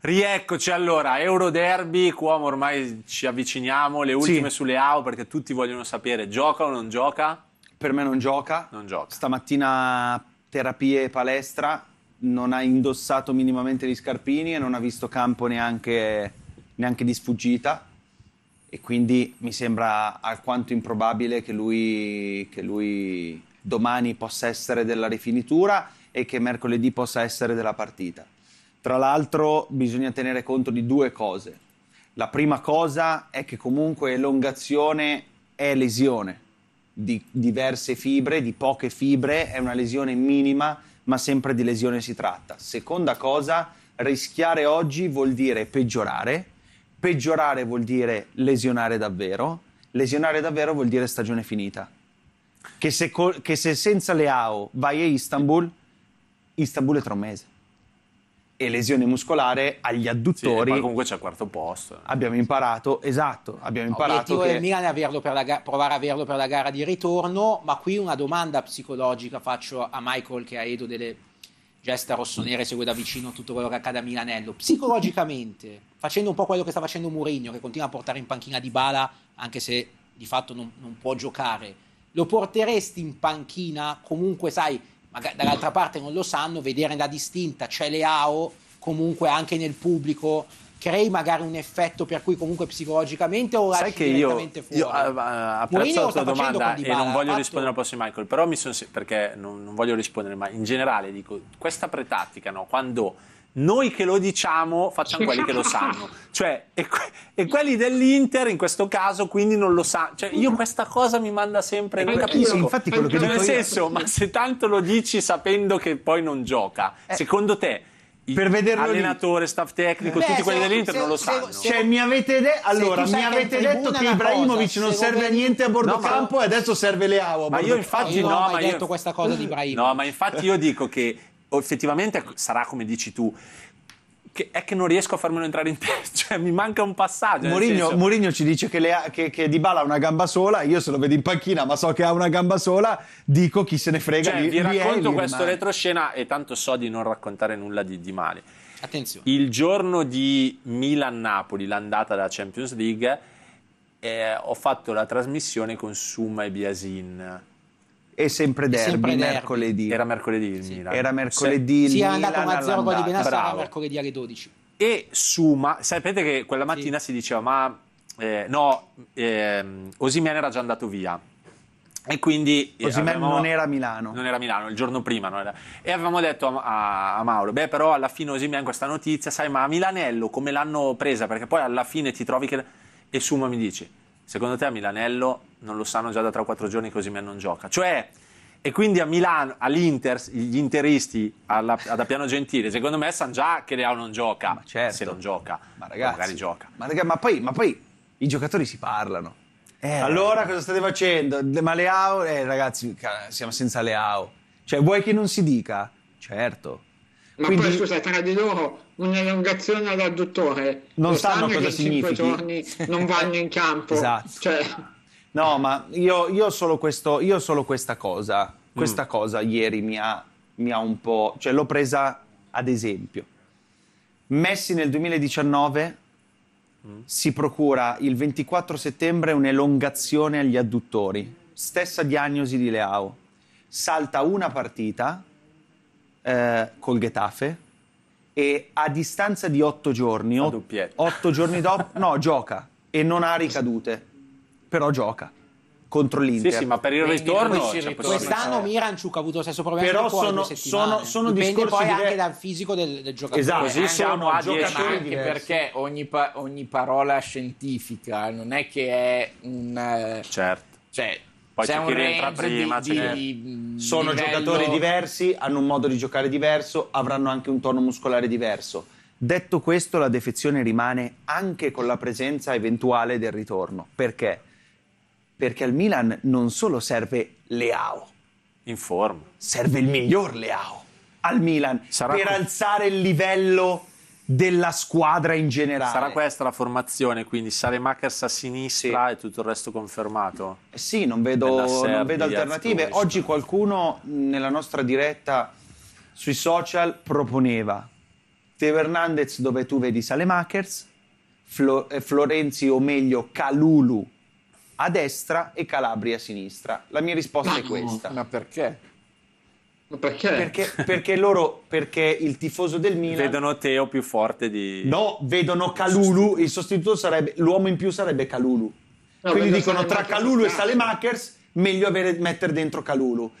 Rieccoci allora, Euroderby, Cuomo ormai ci avviciniamo, le ultime sì. sulle AO perché tutti vogliono sapere, gioca o non gioca? Per me non gioca. Non gioca. Stamattina terapie e palestra, non ha indossato minimamente gli scarpini e non ha visto campo neanche, neanche di sfuggita e quindi mi sembra alquanto improbabile che lui, che lui domani possa essere della rifinitura e che mercoledì possa essere della partita. Tra l'altro bisogna tenere conto di due cose. La prima cosa è che comunque elongazione è lesione di diverse fibre, di poche fibre, è una lesione minima, ma sempre di lesione si tratta. Seconda cosa, rischiare oggi vuol dire peggiorare, peggiorare vuol dire lesionare davvero, lesionare davvero vuol dire stagione finita. Che se, che se senza Leao vai a Istanbul, Istanbul è tra un mese e lesione muscolare agli adduttori. Sì, comunque c'è il quarto posto. Abbiamo imparato, esatto, abbiamo imparato L'obiettivo eh, che... del Milan è averlo per la ga- provare a averlo per la gara di ritorno, ma qui una domanda psicologica faccio a Michael che ha Edo delle gesta rossonere, segue da vicino tutto quello che accade a Milanello. Psicologicamente, facendo un po' quello che sta facendo Mourinho, che continua a portare in panchina di bala, anche se di fatto non, non può giocare, lo porteresti in panchina comunque, sai, magari dall'altra parte non lo sanno, vedere la distinta, c'è Leao comunque anche nel pubblico crei magari un effetto per cui comunque psicologicamente o Sai che io, fuori. io ah, ah, apprezzo la tua domanda e non voglio rispondere al prossimo Michael, però mi sono perché non, non voglio rispondere, ma in generale dico questa pretattica, no, quando noi che lo diciamo facciamo quelli che lo sanno. Cioè, e, que- e, quelli dell'Inter in questo caso quindi non lo sanno. Cioè, io questa cosa mi manda sempre... Non eh, capisco. Sì, infatti quello che cioè, nel senso, ma se tanto lo dici sapendo che poi non gioca, eh. secondo te per vederlo allenatore, lì. staff tecnico, Beh, tutti quelli se, dell'Inter se, non lo se, sanno. Cioè, mi avete, de- allora, mi avete detto che Ibrahimovic cosa, non serve a niente a bordo no, campo ma... e adesso serve Leao. Ma io infatti no, no ma io... questa cosa di Ibrahimovic. No, ma infatti io dico che effettivamente sarà come dici tu, che è che non riesco a farmelo entrare in testa, cioè mi manca un passaggio. Mourinho, ci dice che, le, che, che Dybala ha una gamba sola, io se lo vedo in panchina ma so che ha una gamba sola, dico chi se ne frega. Cioè, li, vi racconto questo retroscena e tanto so di non raccontare nulla di, di male. Attenzione. Il giorno di Milan-Napoli, l'andata della Champions League, eh, ho fatto la trasmissione con Suma e Biasin e sempre derby, sempre derby. mercoledì. Era mercoledì il sì. Milan. Era mercoledì il sì, Milan. Sì, era andato a 0 con di Benassi, mercoledì alle 12. E su, ma, sapete che quella mattina sì. si diceva ma eh, no, eh, Osimian era già andato via. E quindi eh, Osimhen non era a Milano. Non era a Milano, il giorno prima. Non era. E avevamo detto a, a, a Mauro, beh però alla fine Osimian questa notizia, sai ma a Milanello come l'hanno presa? Perché poi alla fine ti trovi che... E Suma mi dice, secondo te a Milanello non lo sanno già da 3-4 giorni così me non gioca? Cioè, e quindi a Milano, all'Inter, gli interisti, alla, ad Appiano Gentile, secondo me sanno già che Leao non gioca, ma certo. se non gioca, ma ragazzi, magari gioca. Ma, ragazzi, ma, poi, ma poi i giocatori si parlano. Eh, allora cosa state facendo? Ma Leao, eh, ragazzi, siamo senza Leao. Cioè, vuoi che non si dica? Certo. Ma Quindi, poi scusa, tra di loro un'elongazione all'adduttore. Non sanno, sanno cosa significa. giorni non vanno in campo. esatto. Cioè... No, ma io, io, solo questo, io solo questa cosa, questa mm. cosa ieri mi ha, mi ha un po'... Cioè l'ho presa ad esempio. Messi nel 2019 mm. si procura il 24 settembre un'elongazione agli adduttori. Stessa diagnosi di Leao. Salta una partita eh, col Getafe e a distanza di otto giorni, ot- otto giorni dopo, no, gioca e non ha ricadute, però gioca contro l'Inter. Sì, sì, ma per il ritorno, ritorno quest'anno Miranchuk ha avuto lo stesso problema però sono, sono, sono discorsi poi diver- anche dal fisico del, del giocatore. Esatto, così eh, siamo a 10 anche perché ogni, pa- ogni, parola scientifica non è che è un eh, certo. Cioè, poi c'è chi rientra prima. Di, c'è... di, Sono livello... giocatori diversi, hanno un modo di giocare diverso, avranno anche un tono muscolare diverso. Detto questo, la defezione rimane anche con la presenza eventuale del ritorno. Perché? Perché al Milan non solo serve Leao. In forma. Serve il miglior Leao al Milan Sarà per co- alzare il livello della squadra in generale. Sarà questa la formazione, quindi Saremakers a sinistra sì. e tutto il resto confermato? Eh sì, non vedo, non vedo alternative. Oggi qualcuno nella nostra diretta sui social proponeva Teo Hernandez dove tu vedi Saremakers, Flo- eh, Florenzi o meglio Calulu a destra e Calabria a sinistra. La mia risposta ma è questa. Ma perché? Perché? Perché, perché loro, perché il tifoso del Milan... Vedono Teo più forte di... No, vedono Calulu, il sostituto sarebbe, l'uomo in più sarebbe Calulu. No, Quindi dicono tra Calulu e Salemakers meglio avere, mettere dentro Calulu.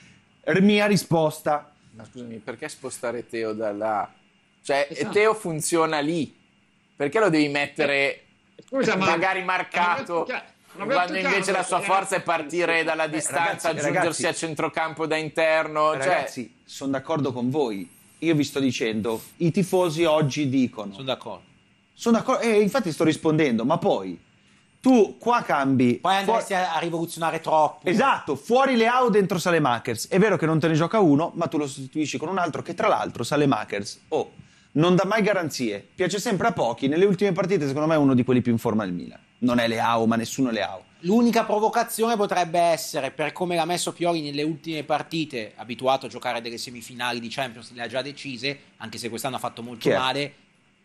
Mia risposta. Ma scusami, perché spostare Teo da là? Cioè, esatto. Teo funziona lì. Perché lo devi mettere... Eh, scusa, magari ma... marcato quando invece la sua eh. forza è partire eh, dalla eh, distanza, aggiungersi ragazzi, a centrocampo da interno. Cioè ragazzi, sono d'accordo con voi. Io vi sto dicendo, i tifosi oggi dicono. Sono d'accordo. Sono d'accordo, e eh, infatti sto rispondendo, ma poi tu qua cambi. Poi andresti fuori... a rivoluzionare troppo. Esatto, fuori Leao dentro Salemakers. È vero che non te ne gioca uno, ma tu lo sostituisci con un altro che tra l'altro Salemakers. Oh non dà mai garanzie, piace sempre a pochi. Nelle ultime partite, secondo me, è uno di quelli più in forma del Milan. Non è Leao, ma nessuno è Leao. L'unica provocazione potrebbe essere, per come l'ha messo Pioli nelle ultime partite, abituato a giocare delle semifinali di Champions, le ha già decise, anche se quest'anno ha fatto molto Chiaro. male,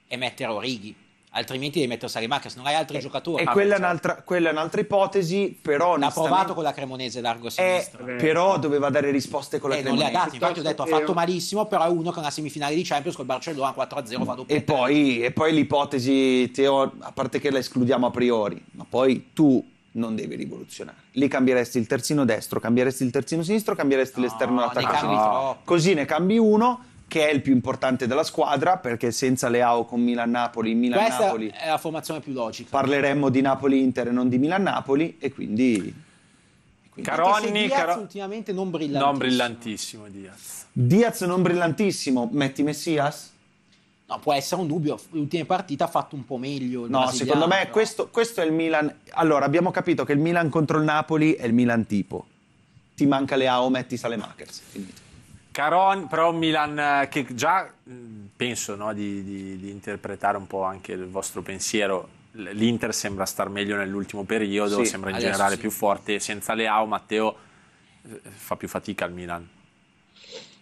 e mettere Orighi altrimenti devi mettere Sarimacas, non hai altri e, eh, giocatori. E ah, quella è, quella, è un'altra, ipotesi, però... L'ha provato con la Cremonese largo eh, sinistro. Eh, però doveva dare risposte con la eh, Cremonese. Non le ha date, infatti ho detto ha fatto malissimo, però è uno che una semifinale di Champions col Barcellona 4-0 va doppio. E poi, e poi l'ipotesi, Teo, a parte che la escludiamo a priori, ma poi tu non devi rivoluzionare. Lì cambieresti il terzino destro, cambieresti il terzino sinistro, cambieresti no, l'esterno d'attacco. No. Così ne cambi uno che è il più importante della squadra, perché senza Leao con Milan-Napoli, Milan-Napoli... Questa è la formazione più logica. Parleremmo di Napoli-Inter e non di Milan-Napoli, e quindi... Quindi, Caronni, Diaz Caro... ultimamente non brillantissimo. Non brillantissimo Diaz. Diaz non brillantissimo, metti Messias? No, può essere un dubbio. L'ultima partita ha fatto un po' meglio. no, secondo me però... questo, questo, è il Milan. Allora, abbiamo capito che il Milan contro il Napoli è il Milan tipo. Ti manca Leao, metti Salemakers. Finito. Caron, però un Milan eh, che già mm, penso no, di, di, di, interpretare un po' anche il vostro pensiero. L'Inter sembra star meglio nell'ultimo periodo, sì, sembra in generale sì. più forte. Senza Leao, Matteo eh, fa più fatica al Milan.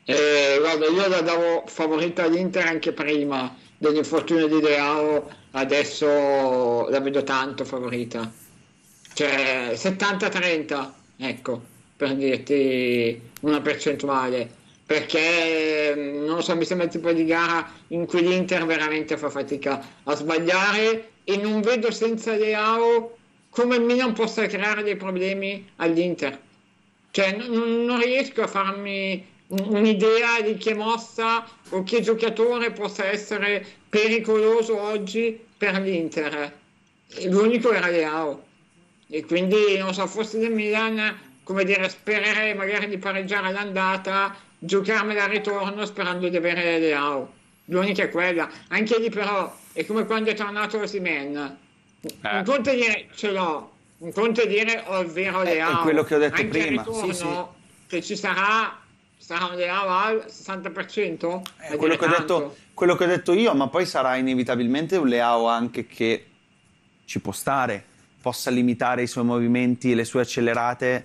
Eh, guarda, io la davo favorita all'Inter anche prima dell'infortunio di Leao, adesso la vedo tanto favorita. Cioè 70-30, ecco, per dirti una percentuale perché mm, non so, mi sembra il tipo di gara in cui l'Inter veramente fa fatica a sbagliare e non vedo senza Leao come il Milan possa creare dei problemi all'Inter. Cioè, non, non riesco a farmi un'idea di che mossa o che giocatore possa essere pericoloso oggi per l'Inter. L'unico era Leao. E quindi, non so, forse del Milan, come dire, spererei magari di pareggiare l'andata giocarmela al ritorno sperando di avere Leao. L'unica è quella. Anche lì però è come quando è tornato Simen. Eh. Un conto è dire ce l'ho, un conto è dire ho il vero Leao. Eh, è quello che ho detto Anche prima. Ritorno, sì, sì. Che ci sarà, sarà un Leao al 60%? È eh, quello che, detto, quello che ho detto io, ma poi sarà inevitabilmente un Leao anche che ci può stare, possa limitare i suoi movimenti, le sue accelerate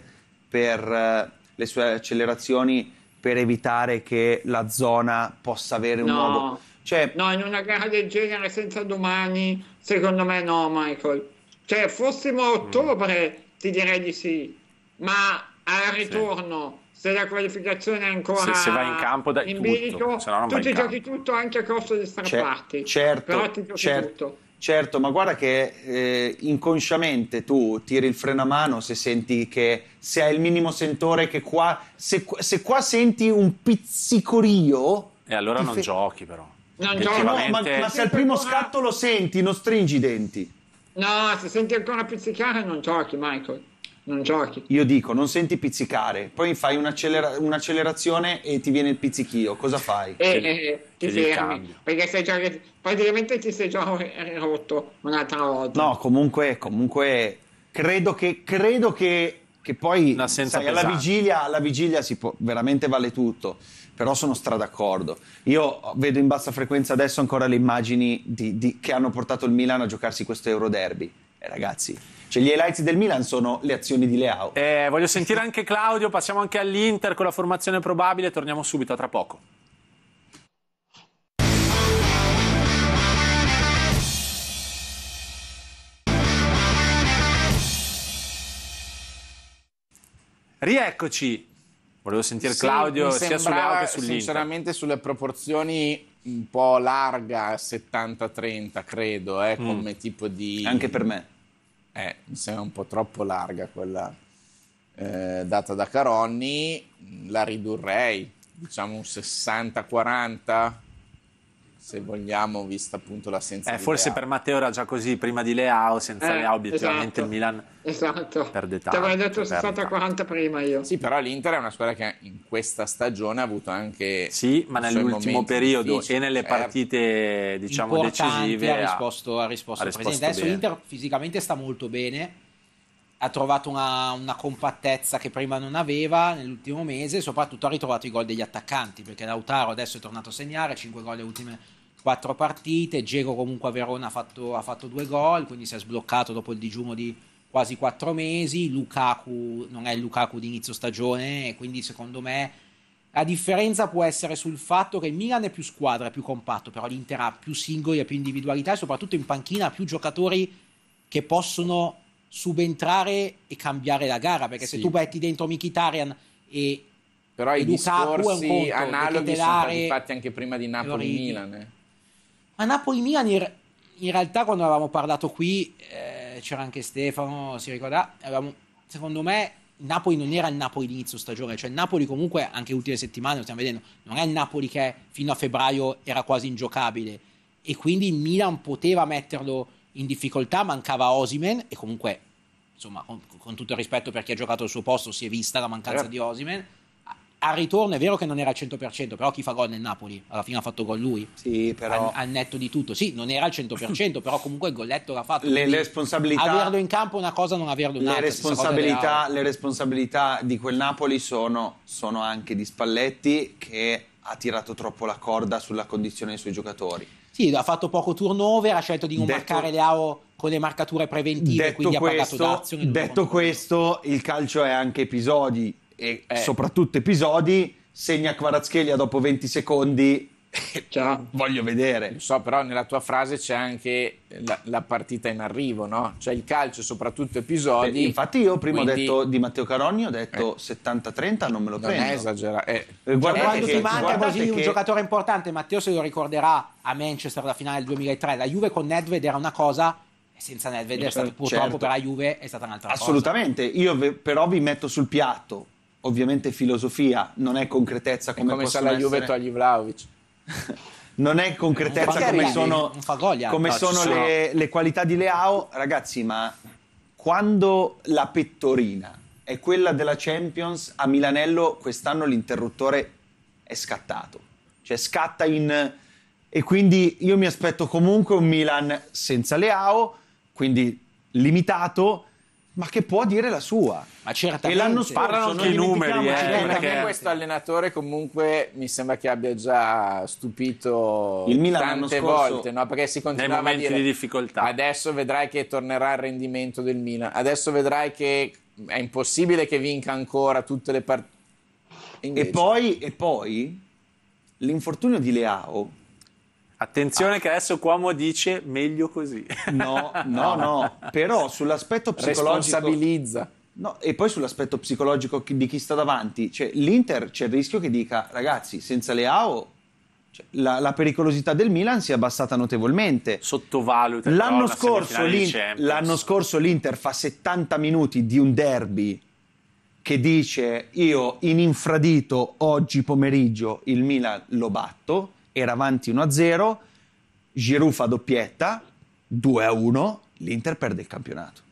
per uh, le sue accelerazioni per evitare che la zona possa avere un no. nuovo... Cioè... No, in una gara del genere senza domani, secondo me no, Michael. Cioè, fossimo a ottobre, mm. ti direi di sì, ma al ritorno... Sì se la qualificazione è ancora se, se vai in campo dai in tutto, bilico, se no non tu ti giochi tutto anche a costo di strapparti cioè, certo, certo, tutto. Certo, ma guarda che eh, inconsciamente tu tiri il freno a mano se senti che se hai il minimo sentore che qua se, se qua senti un pizzicorio e allora non fe- giochi però. Non giochi, no, ma, ma se al primo scatto lo senti, non stringi i denti. No, se senti ancora pizzicare non giochi, Michael non giochi. Io dico, non senti pizzicare, poi fai un'accelera- un'accelerazione e ti viene il pizzichio, cosa fai? Eh, e, eh, eh, ti fermi, perché sei già, praticamente ti sei già rotto un'altra volta. No, comunque, comunque credo che, credo che, che poi sai, alla, vigilia, alla vigilia si può, veramente vale tutto però sono strada d'accordo. Io vedo in bassa frequenza adesso ancora le immagini di, di, che hanno portato il Milan a giocarsi questo Euroderby. Eh, ragazzi, cioè, gli highlights del Milan sono le azioni di Leao. Eh, voglio sentire anche Claudio, passiamo anche all'Inter con la formazione probabile, torniamo subito tra poco. Rieccoci. Volevo sentire sì, Claudio sia sulle auto che Sinceramente sulle proporzioni un po' larga, 70-30 credo, eh, mm. come tipo di... Anche per me eh, mi sembra un po' troppo larga quella eh, data da Caronni, la ridurrei, diciamo un 60-40 se vogliamo, vista appunto l'assenza eh, Forse Leao. per Matteo era già così, prima di Leao, senza eh, Leao obiettivamente esatto, il Milan esatto. perde tanto. Ti avrei detto 60-40 prima io. Sì, però l'Inter è una squadra che in questa stagione ha avuto anche... Sì, ma nell'ultimo periodo e nelle certo. partite diciamo decisive ha risposto, ha risposto, ha risposto Adesso bene. l'Inter fisicamente sta molto bene, ha trovato una, una, compattezza che prima non aveva nell'ultimo mese e soprattutto ha ritrovato i gol degli attaccanti perché Lautaro adesso è tornato a segnare 5 gol le ultime quattro partite, Diego comunque a Verona ha fatto, ha fatto due gol, quindi si è sbloccato dopo il digiuno di quasi quattro mesi, Lukaku non è il Lukaku di inizio stagione, quindi secondo me la differenza può essere sul fatto che il Milan è più squadra, è più compatto, però l'Inter ha più singoli, e più individualità e soprattutto in panchina ha più giocatori che possono subentrare e cambiare la gara, perché sì. se tu metti dentro Mkhitaryan e però e i Lukaku discorsi analoghi sono stati fatti anche prima di Napoli-Milan. Eh a Napoli-Milan in, in, realtà quando avevamo parlato qui eh, c'era anche Stefano, si ricorda, avevamo, secondo me Napoli non era il Napoli d'inizio stagione, cioè Napoli comunque anche le ultime settimane lo stiamo vedendo, non è il Napoli che fino a febbraio era quasi ingiocabile e quindi il Milan poteva metterlo in difficoltà, mancava Osimen e comunque insomma con, con tutto il rispetto per chi ha giocato al suo posto si è vista la mancanza eh. di Osimen al ritorno è vero che non era al 100%, però chi fa gol nel Napoli? Alla fine ha fatto gol lui. Sì, però... Al, al netto di tutto. Sì, non era al 100%, però comunque il golletto l'ha fatto. Le, responsabilità... Averlo in campo è una cosa, non averlo in campo. Responsabilità, le responsabilità di quel Napoli sono, sono anche di Spalletti che ha tirato troppo la corda sulla condizione dei suoi giocatori. Sì, ha fatto poco turnover, ha scelto di non detto, marcare Leao con le marcature preventive, quindi questo, ha pagato Dazio. Detto questo, il calcio è anche episodi e eh. soprattutto episodi, segna Kvaratskhelia dopo 20 secondi. Ciao. Voglio vedere. Lo so, però nella tua frase c'è anche la, la partita in arrivo, no? Cioè il calcio, soprattutto episodi. Eh, infatti io prima quindi... ho detto di Matteo Caroni, ho detto eh. 70-30, non me lo non prendo. Non esagerato. Eh. eh Guardate cioè, che, manca così che... un giocatore importante, Matteo se lo ricorderà a Manchester la finale del 2003, la Juve con Nedved era una cosa senza Nedved è eh, stato, purtroppo certo. per la Juve è stata un'altra Assolutamente. cosa. Assolutamente, io ve, però vi metto sul piatto ovviamente filosofia, non è concretezza come, è come se la Juve togli Vlaovic. non è concretezza come sono, come no, sono le, le qualità di Leao. Ragazzi, ma quando la pettorina è quella della Champions, a Milanello quest'anno l'interruttore è scattato. Cioè scatta in... E quindi io mi aspetto comunque un Milan senza Leao, quindi limitato, ma che può dire la sua. Ma certamente. E l'anno scorso anche i numeri. Eh, perché questo allenatore comunque mi sembra che abbia già stupito il Milan tante volte, no? perché si continuava nei momenti dire, di difficoltà. Adesso vedrai che tornerà il rendimento del Milan, adesso vedrai che è impossibile che vinca ancora tutte le partite. E poi, e poi l'infortunio di Leao Attenzione ah. che adesso Cuomo dice meglio così. No, no, no, però sull'aspetto psicologico... Responsabilizza. No, e poi sull'aspetto psicologico di chi sta davanti, cioè, l'Inter c'è il rischio che dica ragazzi, senza Leao cioè, la, la, pericolosità del Milan si è abbassata notevolmente. Sottovaluta. L'anno, scorso, l'in- l'anno scorso l'Inter fa 70 minuti di un derby che dice io in infradito oggi pomeriggio il Milan lo batto, era avanti 1-0, Giroud fa doppietta, 2-1, l'Inter perde il campionato.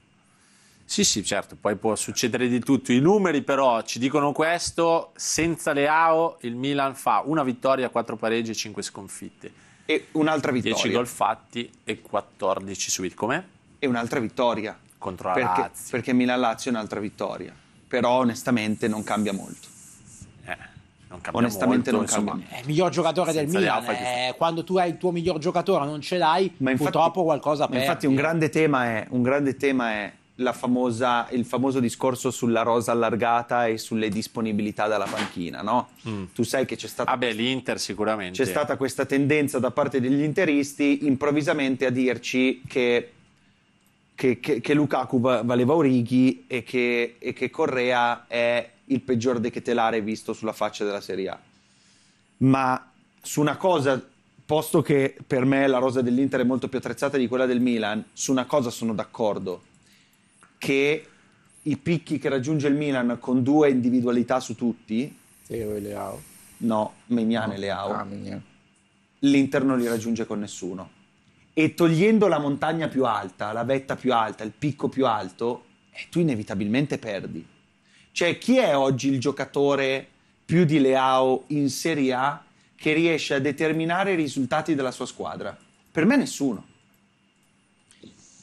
Sì, sì, certo, poi può succedere di tutto. I numeri però ci dicono questo, senza Leao il Milan fa una vittoria, quattro pareggi e cinque sconfitte. E un'altra vittoria. 10 gol fatti e 14 subiti. Com'è? E un'altra vittoria. Contro la perché, Lazio. Perché Milan-Lazio è un'altra vittoria. Però onestamente non cambia molto onestamente molto, non cambia. Insomma, è il eh, miglior giocatore del Milan. Eh, quando tu hai il tuo miglior giocatore non ce l'hai, ma infatti, purtroppo qualcosa perdi. Infatti un grande tema è, un grande tema è famosa, il famoso discorso sulla rosa allargata e sulle disponibilità dalla panchina, no? mm. Tu sai che c'è stata... Ah beh, l'Inter sicuramente. C'è stata questa tendenza da parte degli interisti improvvisamente a dirci che che, che, che, Lukaku valeva Origi e che, e che Correa è il peggior decatelare visto sulla faccia della Serie A. Ma su una cosa, posto che per me la rosa dell'Inter è molto più attrezzata di quella del Milan, su una cosa sono d'accordo, che i picchi che raggiunge il Milan con due individualità su tutti... Teo e Leao. No, Mignan no. e Leao. L'Inter non li raggiunge con nessuno. E togliendo la montagna più alta, la vetta più alta, il picco più alto, eh, tu inevitabilmente perdi cioè, chi è oggi il giocatore più di Leao in Serie A che riesce a determinare i risultati della sua squadra? Per me nessuno.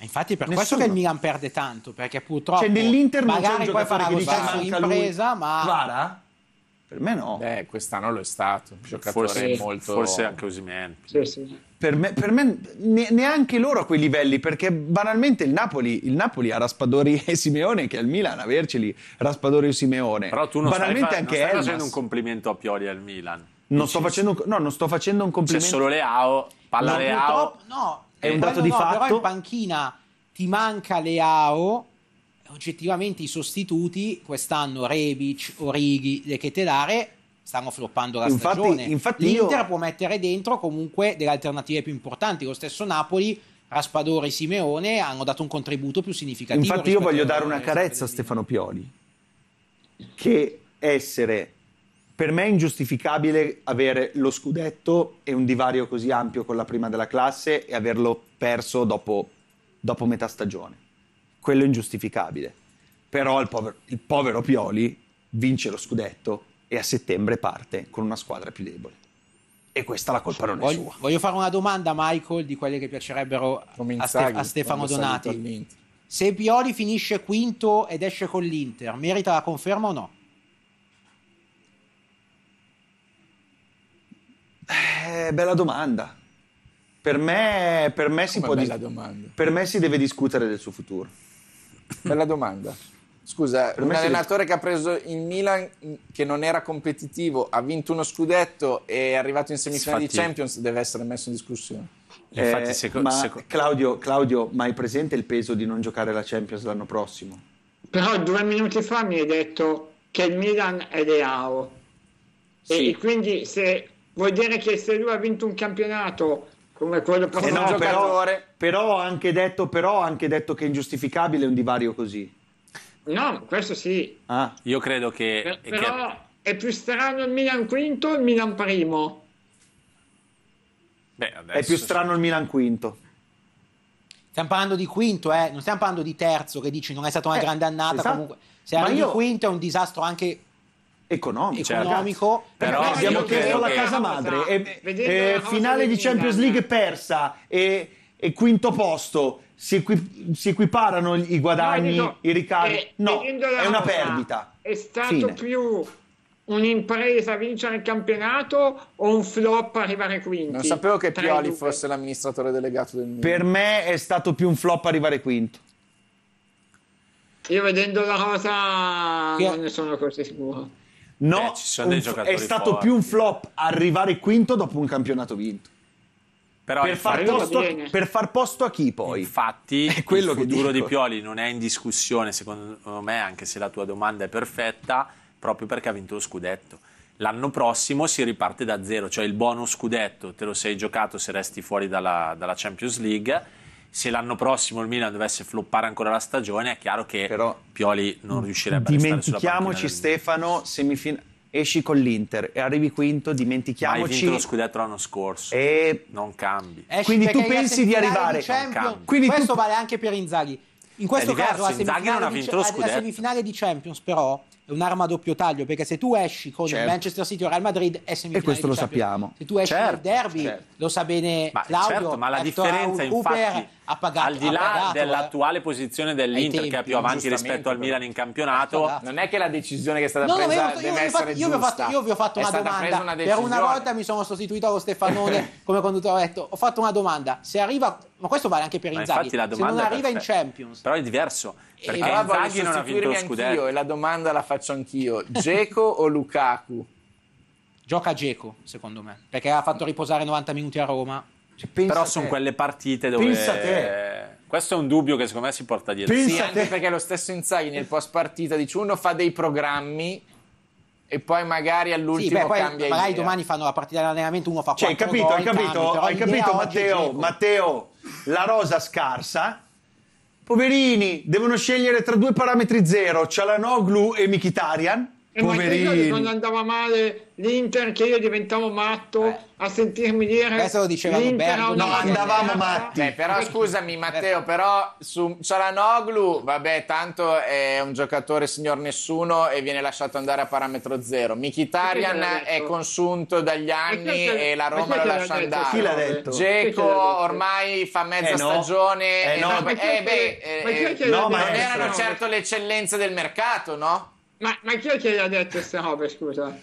Infatti per Nessuno. questo che il Milan perde tanto, perché cioè, purtroppo cioè, nell'Inter non magari poi farà lo stesso impresa, ma Vara per me no. Beh, quest'anno lo è stato. giocatore forse, molto... Forse anche Osimene. Sì, sì. Per me, per me ne, neanche loro a quei livelli, perché banalmente il Napoli, il Napoli ha Raspadori e Simeone, che al Milan averceli Raspadori e Simeone. Però tu non banalmente stai, fa- non stai facendo un complimento a Pioli al Milan. Non sto, facendo, no, non sto facendo un complimento. C'è solo Leao, palla no, Leao. Top, no, eh, è un dato no, di fatto. Però in panchina ti manca Leao oggettivamente i sostituti quest'anno Rebic, Orighi, De Ketelare stanno floppando la infatti, stagione. Infatti L'Inter io... può mettere dentro comunque delle alternative più importanti, lo stesso Napoli Raspadori e Simeone hanno dato un contributo più significativo. Infatti io voglio dare una carezza a Stefano Pioli, che essere per me è ingiustificabile avere lo scudetto e un divario così ampio con la prima della classe e averlo perso dopo, dopo metà stagione quello è ingiustificabile. Però il povero, il povero Pioli vince lo scudetto e a settembre parte con una squadra più debole e questa la colpa non è voglio, sua. Voglio fare una domanda, Michael, di quelle che piacerebbero a, Ste- a, Stefano Donati. Se Pioli finisce quinto ed esce con l'Inter, merita la conferma o no? Eh, bella domanda. Per me, per me si può dis- Per me si deve discutere del suo futuro. Bella domanda. Scusa, un allenatore che ha preso il Milan che non era competitivo, ha vinto uno scudetto e è arrivato in semifinale Infatti... di Champions, deve essere messo in discussione. Eh, infatti, eh, seco- ma seco- Claudio, Claudio, ma hai presente il peso di non giocare la Champions l'anno prossimo? Però due minuti fa mi hai detto che il Milan è Leao. Sì. E quindi se vuol dire che se lui ha vinto un campionato come quello che eh no, un Però, ha anche, anche detto che è ingiustificabile un divario così. No, questo sì. Ah. Io credo che... Per, però che... è più strano il Milan quinto o il Milan primo? Beh, È più strano il Milan quinto. Stiamo parlando di quinto, eh? non stiamo parlando di terzo che dici non è stata una eh, grande annata. Esatto. Comunque, se arrivi io... quinto è un disastro anche economico, cioè, economico però abbiamo diciamo chiesto la casa madre e, e eh, eh, eh, finale di Champions League persa e, e quinto posto si, equi- si, equiparano i guadagni, detto, i ricavi eh, no, è una perdita è stato Fine. più un'impresa vincere il campionato o un flop arrivare quinto? Non sapevo che Pioli fosse l'amministratore delegato del Milan. Per me è stato più un flop arrivare quinto. Io vedendo la cosa Io... non ne sono così sicuro. No, Beh, un, è stato forti. più un flop arrivare quinto dopo un campionato vinto. Però per, far posto, per far posto a chi poi? Infatti, è quello il futuro di Pioli non è in discussione, secondo me, anche se la tua domanda è perfetta, proprio perché ha vinto lo scudetto. L'anno prossimo si riparte da zero, cioè il bonus scudetto te lo sei giocato se resti fuori dalla, dalla Champions League se l'anno prossimo il Milan dovesse floppare ancora la stagione, è chiaro che Però Pioli non riuscirebbe a restare Dimentichiamoci Stefano, semifin- esci con l'Inter e arrivi quinto, dimentichiamoci... Ma hai vinto lo scudetto l'anno scorso, e... non cambi. Esci Quindi tu pensi di arrivare... Di Champions, Quindi Questo tu... vale anche per Inzaghi. In questo caso, a semifinale, di, a semifinale di Champions, però, è un'arma a doppio taglio, perché se tu esci con certo. Manchester City o Real Madrid è semifinale. E questo lo sappiamo. Se tu esci certo, il derby, certo. lo sa bene ma, certo, Claudio. Certo, ma la differenza, infatti, ha pagato, al di là pagato, eh. dell'attuale eh, posizione dell'Inter, tempi, che è più avanti rispetto al Milan in campionato, ecco, non è che la decisione che è stata no, presa io, deve infatti, essere io giusta. Fatto, io vi ho fatto una domanda. Una per una volta mi sono sostituito con Stefanone come conduttore. Ho detto, ho fatto una domanda. Se arriva ma questo vale anche per Inzaghi. Se non arriva in Champions. Però è diverso. Eh, perché e Inzaghi, Inzaghi non ha vinto lo scudetto. E la domanda la faccio anch'io. Geco o Lukaku? Gioca Geco, secondo me. Perché ha fatto riposare 90 minuti a Roma. Cioè, Però sono quelle partite dove... Pensa te. Questo è un dubbio che secondo me si porta dietro. Pensa sì, te. anche perché lo stesso Inzaghi nel post partita dice uno fa dei programmi e poi magari all'ultimo sì, beh, poi cambia magari idea. domani fanno la partita di allenamento uno fa cioè, 4 capito, gol hai capito, hai capito Matteo, Matteo la rosa scarsa, poverini, devono scegliere tra due parametri zero, Cialanoglu e Mikitarian e Poverini. quando andava male l'Inter, che io diventavo matto eh. a sentirmi dire. Questo lo diceva Roberto. No, andavamo matti. Beh, però scusami, eh. Matteo, però su Cialanoglu, vabbè, tanto è un giocatore signor nessuno e viene lasciato andare a parametro zero. Mikitarian è consunto dagli anni e, e la Roma lo lascia andare. Chi l'ha detto? Geco ormai fa mezza eh no. stagione. Eh no, no. Eh, beh, ma eh, non erano certo le eccellenze del mercato, no? Ma, ma chi è che gli ha detto queste robe, scusa?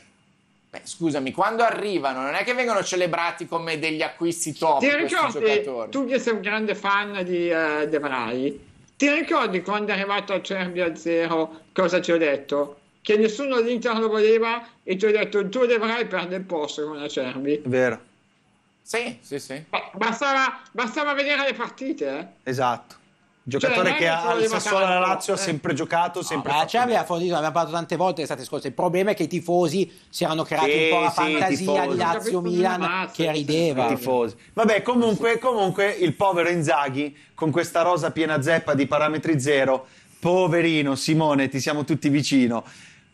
Beh, scusami, quando arrivano non è che vengono celebrati come degli acquisti top Ti ricordi, tu che sei un grande fan di uh, eh, De Vrij, ti ricordi quando è arrivato a Serbia 0 cosa ti ho detto? Che nessuno all'Inter lo voleva e ti ho detto il tuo De Vrij perde il posto con la Cerbi. Vero. Sì, sì, sì. Bastava, bastava vedere le partite. Eh? Esatto giocatore cioè, che al Sassuolo e alla Lazio ha eh. sempre giocato, sempre no, fatto aveva fornito, abbiamo parlato tante volte l'estate scorsa, il problema è che i tifosi si erano creati sì, un po' la sì, fantasia di Lazio Milan che rideva. Vabbè, comunque, comunque il povero Inzaghi con questa rosa piena zeppa di parametri zero, poverino Simone, ti siamo tutti vicino.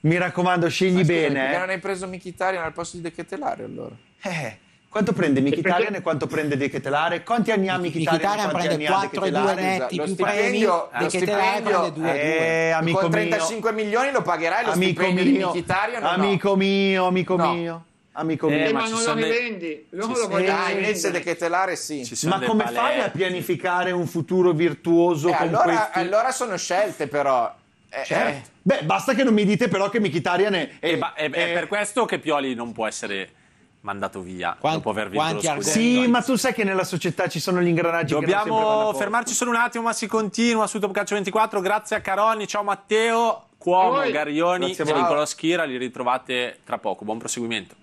Mi raccomando, scegli Ma bene. Scusami, eh. non hai preso Michitarian al posto di Decatelare allora. Eh quanto prende Michitarian perché... e quanto prende De Ketelare? Quanti anni ha Michitarian? Mkhitaryan prende 4 e 2 netti più premi, De Ketelare prende 2 eh, amico Con 35 mio. milioni lo pagherai lo amico stipendio mio. di Mkhitaryan Amico mio, amico no. mio. Amico eh, mio. ma, eh, ma non lo rivendi, non loro lo vogliono eh, ah, invece De Ketelare sì. Ma come fai a pianificare un futuro virtuoso eh, allora, questi... allora sono scelte però. Eh, eh. Certo. Beh, basta che non mi dite però che Michitarian è... è, è, è per questo che Pioli non può essere mandato via quanti, dopo aver vinto lo scudetto. Sì, ma tu sai che nella società ci sono gli ingranaggi Dobbiamo fermarci solo un attimo, ma si continua su Top Calcio 24. Grazie a Caroni, ciao Matteo, Cuomo, Garioni e Nicolò Schira. Li ritrovate tra poco. Buon proseguimento.